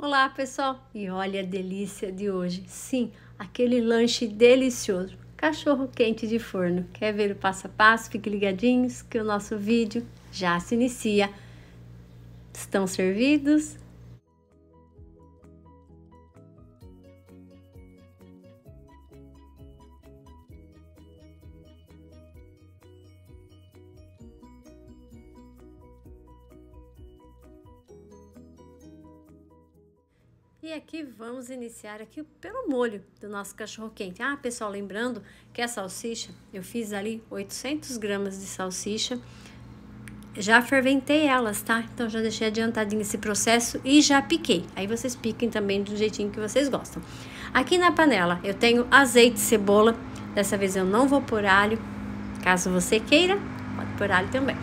Olá pessoal! E olha a delícia de hoje! Sim, aquele lanche delicioso! Cachorro quente de forno. Quer ver o passo a passo? Fique ligadinhos que o nosso vídeo já se inicia. Estão servidos? E aqui vamos iniciar aqui pelo molho do nosso cachorro quente. Ah, pessoal, lembrando que a salsicha, eu fiz ali 800 gramas de salsicha. Já ferventei elas, tá? Então já deixei adiantadinho esse processo e já piquei. Aí vocês piquem também do jeitinho que vocês gostam. Aqui na panela eu tenho azeite, cebola. Dessa vez eu não vou por alho. Caso você queira, pode por alho também.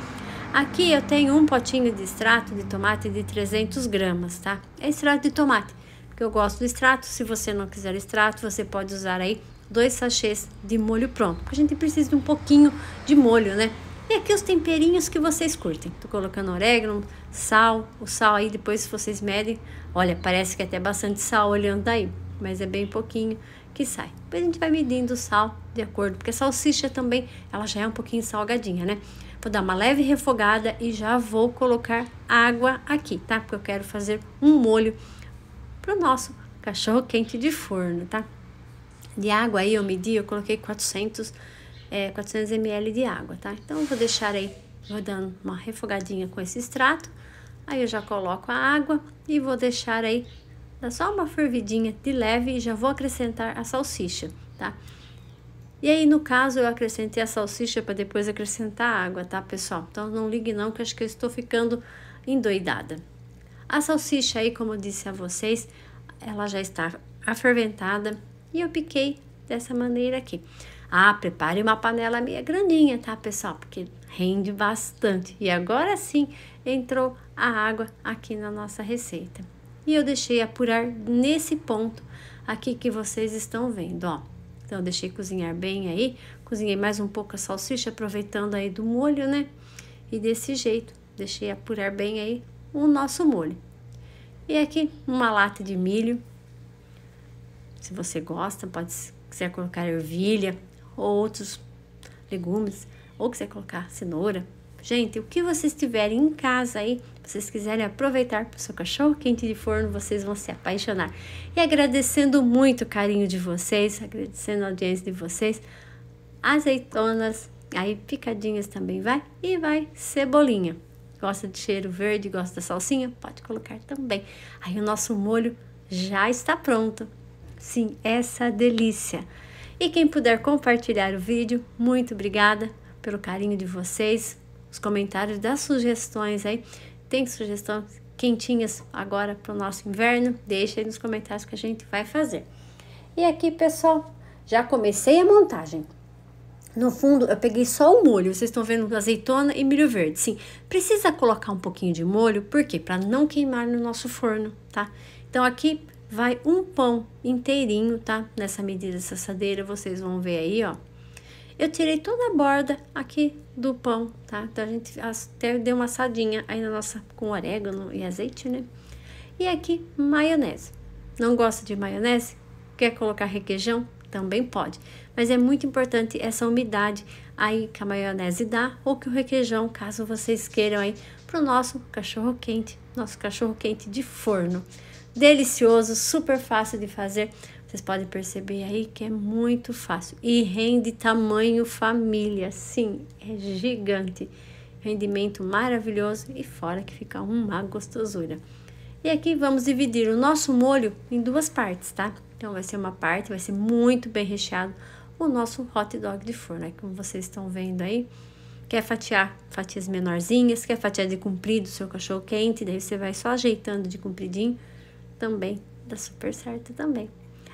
Aqui eu tenho um potinho de extrato de tomate de 300 gramas, tá? É extrato de tomate porque eu gosto do extrato. Se você não quiser extrato, você pode usar aí dois sachês de molho pronto. A gente precisa de um pouquinho de molho, né? E aqui os temperinhos que vocês curtem. Tô colocando orégano, sal. O sal aí depois vocês medem. Olha, parece que é até bastante sal olhando aí, mas é bem pouquinho que sai. Depois a gente vai medindo o sal de acordo, porque a salsicha também, ela já é um pouquinho salgadinha, né? Vou dar uma leve refogada e já vou colocar água aqui, tá? Porque eu quero fazer um molho para o nosso cachorro quente de forno, tá? De água aí eu medi, eu coloquei 400, é, 400 ml de água, tá? Então eu vou deixar aí, vou dando uma refogadinha com esse extrato. Aí eu já coloco a água e vou deixar aí dá só uma fervidinha de leve e já vou acrescentar a salsicha, tá? E aí, no caso, eu acrescentei a salsicha para depois acrescentar a água, tá, pessoal? Então, não ligue não, que acho que eu estou ficando endoidada. A salsicha aí, como eu disse a vocês, ela já está aferventada e eu piquei dessa maneira aqui. Ah, prepare uma panela meia grandinha, tá, pessoal? Porque rende bastante. E agora sim entrou a água aqui na nossa receita. E eu deixei apurar nesse ponto aqui que vocês estão vendo, ó. Então, deixei cozinhar bem aí. Cozinhei mais um pouco a salsicha, aproveitando aí do molho, né? E desse jeito, deixei apurar bem aí o nosso molho. E aqui uma lata de milho. Se você gosta, pode quiser colocar ervilha ou outros legumes, ou quiser colocar cenoura. Gente, o que vocês tiverem em casa aí, vocês quiserem aproveitar para o seu cachorro quente de forno, vocês vão se apaixonar. E agradecendo muito o carinho de vocês, agradecendo a audiência de vocês, azeitonas aí picadinhas também vai e vai cebolinha gosta de cheiro verde, gosta da salsinha, pode colocar também. Aí o nosso molho já está pronto. Sim, essa é delícia. E quem puder compartilhar o vídeo, muito obrigada pelo carinho de vocês, os comentários das sugestões aí. Tem sugestões quentinhas agora para o nosso inverno? Deixa aí nos comentários que a gente vai fazer. E aqui, pessoal, já comecei a montagem. No fundo, eu peguei só o molho. Vocês estão vendo azeitona e milho verde. Sim, precisa colocar um pouquinho de molho, por quê? Para não queimar no nosso forno, tá? Então, aqui vai um pão inteirinho, tá? Nessa medida essa assadeira, vocês vão ver aí, ó. Eu tirei toda a borda aqui do pão, tá? Então, a gente até deu uma assadinha aí na nossa, com orégano e azeite, né? E aqui, maionese. Não gosta de maionese? Quer colocar requeijão? também pode. Mas é muito importante essa umidade aí que a maionese dá ou que o requeijão, caso vocês queiram aí para o nosso cachorro quente, nosso cachorro quente de forno. Delicioso, super fácil de fazer. Vocês podem perceber aí que é muito fácil e rende tamanho família. Sim, é gigante. Rendimento maravilhoso e fora que fica uma gostosura. E aqui vamos dividir o nosso molho em duas partes, tá? Então, vai ser uma parte, vai ser muito bem recheado o nosso hot dog de forno, né? como vocês estão vendo aí. Quer fatiar fatias menorzinhas, quer fatiar de comprido, seu cachorro quente, daí você vai só ajeitando de compridinho, também dá super certo também.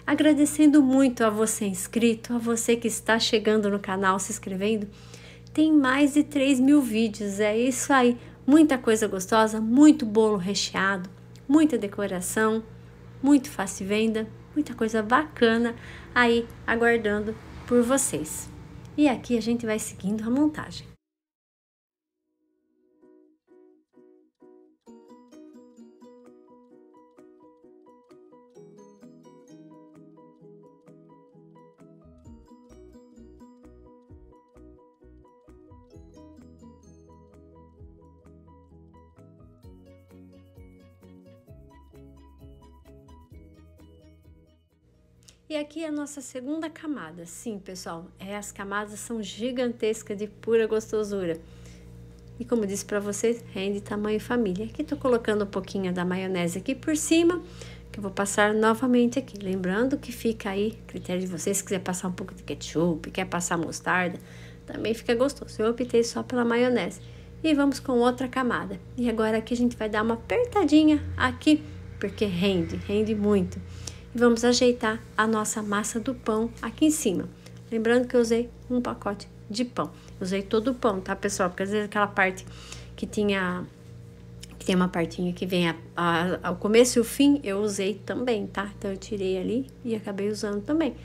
Agradecendo muito a você inscrito, a você que está chegando no canal, se inscrevendo. Tem mais de 3 mil vídeos, é isso aí. Muita coisa gostosa, muito bolo recheado, muita decoração, muito face venda, muita coisa bacana aí aguardando por vocês. E aqui a gente vai seguindo a montagem. E aqui é a nossa segunda camada. Sim, pessoal, é, as camadas são gigantescas de pura gostosura. E como disse para vocês, rende tamanho família. Aqui estou colocando um pouquinho da maionese aqui por cima, que eu vou passar novamente aqui. Lembrando que fica aí, critério de vocês, se quiser passar um pouco de ketchup, quer passar mostarda, também fica gostoso. Eu optei só pela maionese. E vamos com outra camada. E agora aqui a gente vai dar uma apertadinha aqui, porque rende, rende muito e vamos ajeitar a nossa massa do pão aqui em cima. Lembrando que eu usei um pacote de pão. usei todo o pão, tá, pessoal? Porque às vezes aquela parte que tinha... Que tem uma partinha que vem ao começo e o fim, eu usei também, tá? Então, eu tirei ali e acabei usando também.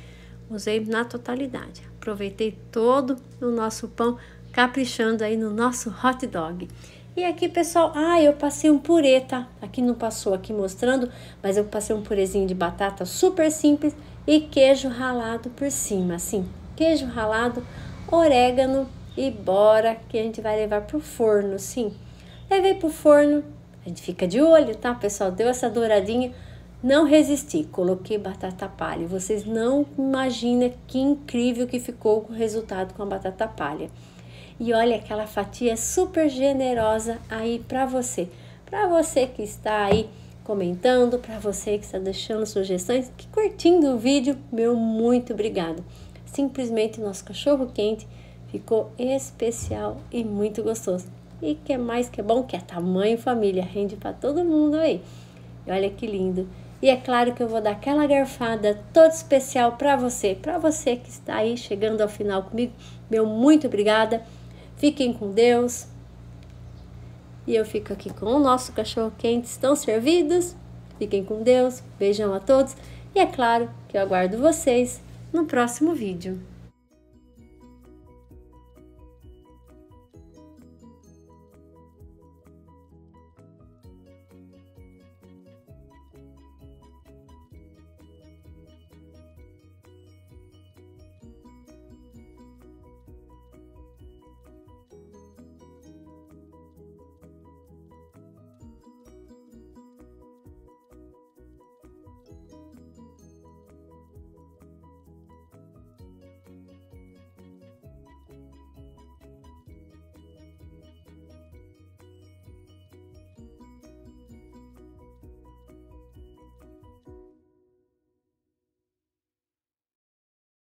Usei na totalidade. Aproveitei todo o nosso pão, caprichando aí no nosso hot dog. E aqui, pessoal, ah, eu passei um purê, tá? Aqui não passou aqui mostrando, mas eu passei um purezinho de batata super simples e queijo ralado por cima, assim. Queijo ralado, orégano e bora que a gente vai levar pro forno, sim. Levei pro forno, a gente fica de olho, tá, pessoal? Deu essa douradinha, não resisti, coloquei batata palha. Vocês não imaginam que incrível que ficou o resultado com a batata palha. E olha aquela fatia super generosa aí para você. Para você que está aí comentando, para você que está deixando sugestões, que curtindo o vídeo, meu muito obrigado. Simplesmente nosso cachorro quente ficou especial e muito gostoso. E que é mais que é bom, que é tamanho família, rende para todo mundo aí. E olha que lindo. E é claro que eu vou dar aquela garfada toda especial para você, para você que está aí chegando ao final comigo. Meu muito obrigada. Fiquem com Deus. E eu fico aqui com o nosso cachorro quente. Estão servidos? Fiquem com Deus. Beijão a todos. E é claro que eu aguardo vocês no próximo vídeo.